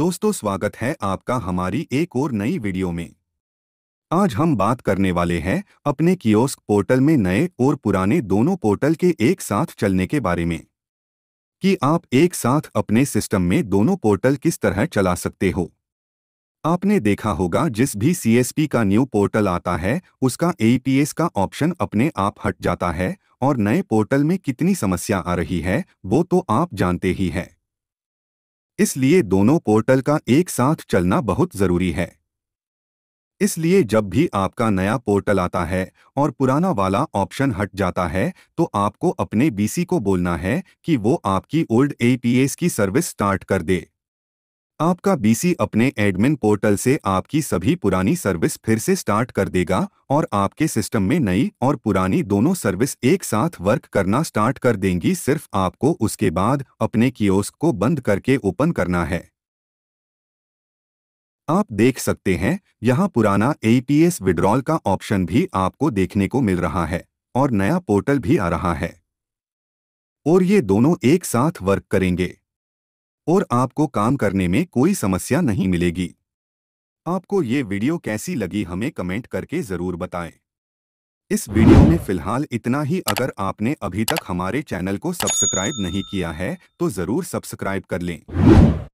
दोस्तों स्वागत है आपका हमारी एक और नई वीडियो में आज हम बात करने वाले हैं अपने कियोस्क पोर्टल में नए और पुराने दोनों पोर्टल के एक साथ चलने के बारे में कि आप एक साथ अपने सिस्टम में दोनों पोर्टल किस तरह चला सकते हो आपने देखा होगा जिस भी सीएसपी का न्यू पोर्टल आता है उसका ए का ऑप्शन अपने आप हट जाता है और नए पोर्टल में कितनी समस्या आ रही है वो तो आप जानते ही हैं इसलिए दोनों पोर्टल का एक साथ चलना बहुत ज़रूरी है इसलिए जब भी आपका नया पोर्टल आता है और पुराना वाला ऑप्शन हट जाता है तो आपको अपने बीसी को बोलना है कि वो आपकी ओल्ड एपीएस की सर्विस स्टार्ट कर दे आपका बीसी अपने एडमिन पोर्टल से आपकी सभी पुरानी सर्विस फिर से स्टार्ट कर देगा और आपके सिस्टम में नई और पुरानी दोनों सर्विस एक साथ वर्क करना स्टार्ट कर देंगी सिर्फ आपको उसके बाद अपने कियोस्क को बंद करके ओपन करना है आप देख सकते हैं यहाँ पुराना एपीएस विड्रॉल का ऑप्शन भी आपको देखने को मिल रहा है और नया पोर्टल भी आ रहा है और ये दोनों एक साथ वर्क करेंगे और आपको काम करने में कोई समस्या नहीं मिलेगी आपको ये वीडियो कैसी लगी हमें कमेंट करके ज़रूर बताएं इस वीडियो में फिलहाल इतना ही अगर आपने अभी तक हमारे चैनल को सब्सक्राइब नहीं किया है तो ज़रूर सब्सक्राइब कर लें